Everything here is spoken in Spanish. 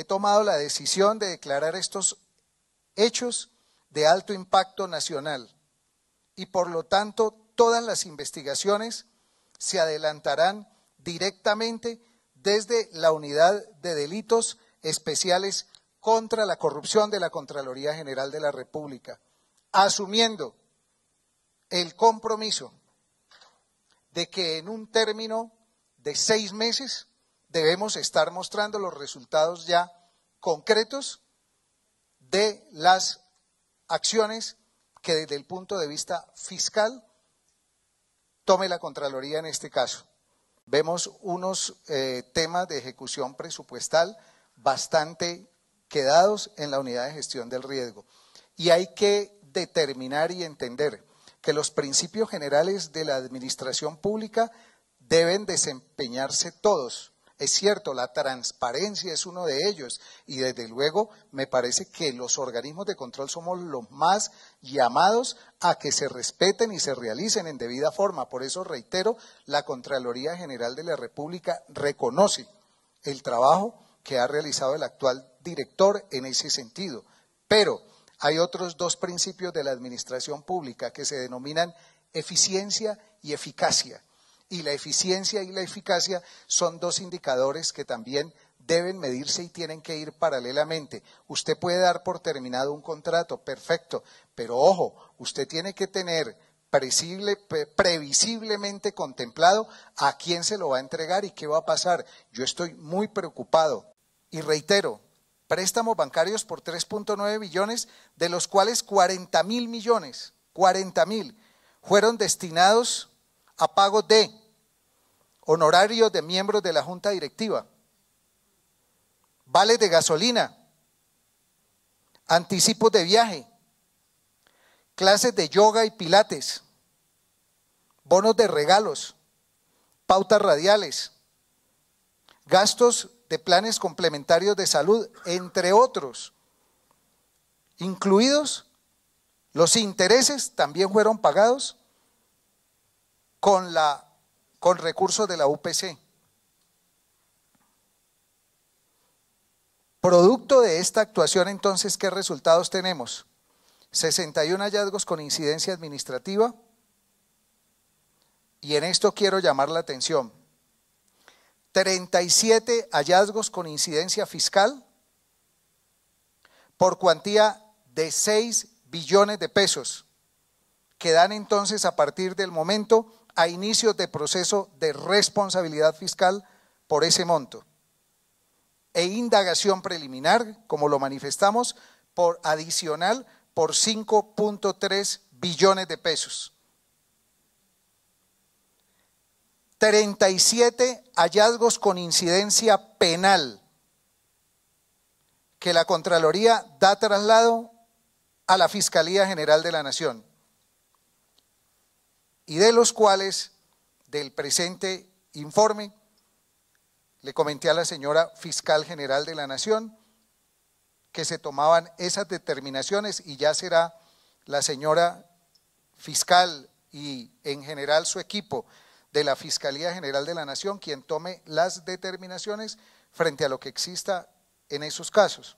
he tomado la decisión de declarar estos hechos de alto impacto nacional y por lo tanto todas las investigaciones se adelantarán directamente desde la Unidad de Delitos Especiales contra la Corrupción de la Contraloría General de la República, asumiendo el compromiso de que en un término de seis meses debemos estar mostrando los resultados ya concretos de las acciones que desde el punto de vista fiscal tome la Contraloría en este caso. Vemos unos eh, temas de ejecución presupuestal bastante quedados en la unidad de gestión del riesgo. Y hay que determinar y entender que los principios generales de la administración pública deben desempeñarse todos es cierto, la transparencia es uno de ellos y desde luego me parece que los organismos de control somos los más llamados a que se respeten y se realicen en debida forma. Por eso reitero, la Contraloría General de la República reconoce el trabajo que ha realizado el actual director en ese sentido. Pero hay otros dos principios de la administración pública que se denominan eficiencia y eficacia y la eficiencia y la eficacia son dos indicadores que también deben medirse y tienen que ir paralelamente. Usted puede dar por terminado un contrato, perfecto, pero ojo, usted tiene que tener previsiblemente contemplado a quién se lo va a entregar y qué va a pasar. Yo estoy muy preocupado. Y reitero, préstamos bancarios por 3.9 billones, de los cuales 40 mil millones, 40 mil, fueron destinados a pago de honorarios de miembros de la junta directiva, vales de gasolina, anticipos de viaje, clases de yoga y pilates, bonos de regalos, pautas radiales, gastos de planes complementarios de salud, entre otros, incluidos los intereses también fueron pagados con, la, con recursos de la UPC. Producto de esta actuación, entonces, ¿qué resultados tenemos? 61 hallazgos con incidencia administrativa. Y en esto quiero llamar la atención. 37 hallazgos con incidencia fiscal por cuantía de 6 billones de pesos, que dan entonces a partir del momento a inicios de proceso de responsabilidad fiscal por ese monto e indagación preliminar, como lo manifestamos, por adicional por 5.3 billones de pesos. 37 hallazgos con incidencia penal que la Contraloría da traslado a la Fiscalía General de la Nación y de los cuales del presente informe le comenté a la señora fiscal general de la Nación que se tomaban esas determinaciones y ya será la señora fiscal y en general su equipo de la Fiscalía General de la Nación quien tome las determinaciones frente a lo que exista en esos casos.